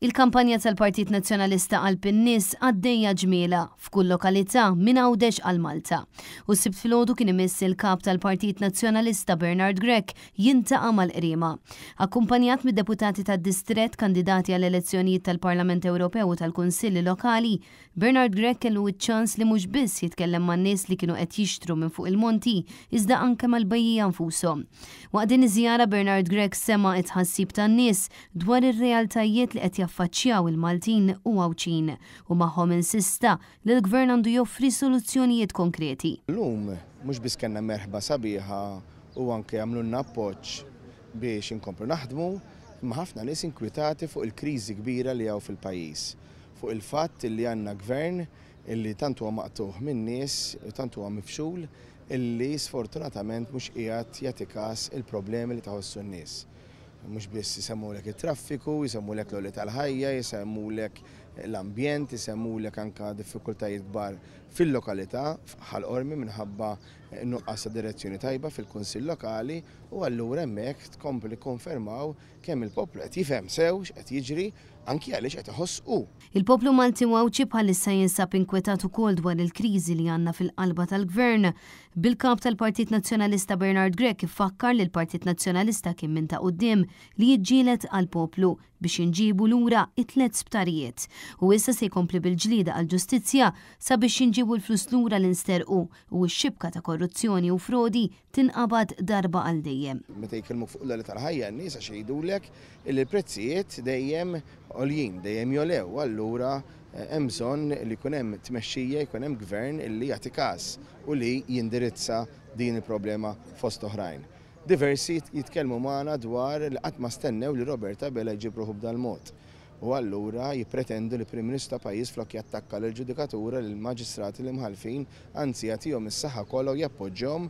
Il-kampanja tal-Partit Nazzjonalista għal pinnis għaddejja ġmiela f'kull lokalità minn għawdex għal Malta. U sibt filgħodu kien imiss il-kap tal-Partit Nazzjonalista Bernard Grek jintaqa' mal-qrima. Akkumpanjat mid-deputati tad-distret kandidati għall elezzjonijiet tal-Parlament Ewropew u tal-Kunsilli Lokali, Bernard Grek kellu iċ-ċans li mhux biss jitkellem man-nies li kienu qed jixtru minn fuq il-monti, iżda anke mal-bajjija nfushom. Waqt din iżjara Bernard Grek sema it-ħassib tan-nies dwar ir-realtajiet li qed jaffaċċjaw il-Maltin u għawċin u maħħom insista li l-gvern għandu joffri soluzzjonijiet konkreti. L-lum, mux biskenna merħba sabiħa u anke n appoċ biex inkomplu naħdmu, ma ħafna nies inkwitati fuq il-kriżi kbira li għaw fil-pajis, fuq il-fatt li għanna gvern illi tantu għam maqtuħ minnis, nies u tantu għam mifxul illi sfortunatament mhux qiegħed jagħti każ il-problemi li taħossu n-nies mux biss jisemmu lek il-traffiku, jisemmu l l-għolet tal-ħajja, jisemmu lek l-ambjent, jisemmu lek ek anka diffikultajiet bar fil-lokalità ħal-ormi minħabba nuqqas direzzjoni tajba fil-Kunsill Lokali u allura hemmhekk tkompli konfermaw kemm il-poplu qed jifhem sew x'qed jiġri anki għaliex qed iħossqu. Il-poplu Malti wawċi bħalissa jinsab inkwetat ukoll dwar il-kriżi li għandna fil-qalba tal-Gvern. Bil-kap tal-Partit Nazzjonalista Bernard Grek ifakkar li l-Partit Nazzjonalista kien minn ta' qudiem li jiġġielet għal-poplu biex inġibu lura it-tlet sptarijiet u issa se jkompli bil-ġlida għal-ġustizzja sabiex jiġibu l-flus lura l-insterqu u x-xibka ta' korruzzjoni u frodi tinqabad darba għal dejjem. Meta jkellmu fuq l tal-ħajja n-nies għax jgħidulek il-prezzijiet dejjem għoljin, dejjem jolew, allura eh, hemm bżonn li jkun hemm tmexxija, jkun hemm gvern li jagħti każ u li jindirizza din il-problema fost oħrajn. Diversi jitkellmu magħna dwar li qatt ma stennew li Roberta Bella jġibruħu b'dal mod U allura jipretendu li prim Ministru ta' pajjiż flok jattakka l ġudikatura l maġistrati li mħalfin anzi jagħtihom is-saħħa kollha jappoġġom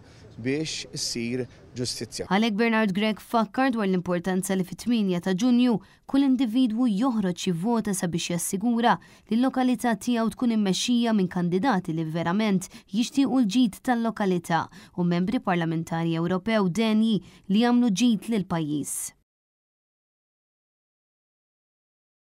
biex issir ġustizzja. Għalhekk Bernard Gregg fakkar dwar l-importanza li fit-8 ta' Ġunju kull individwu joħroġ jivvota sabiex jassigura li l-lokalità tiegħu tkun immexxija minn kandidati li verament jixtiequ l-ġid tal-lokalità u membri parlamentari Ewropew denji li jagħmlu ġid lil pajjiż.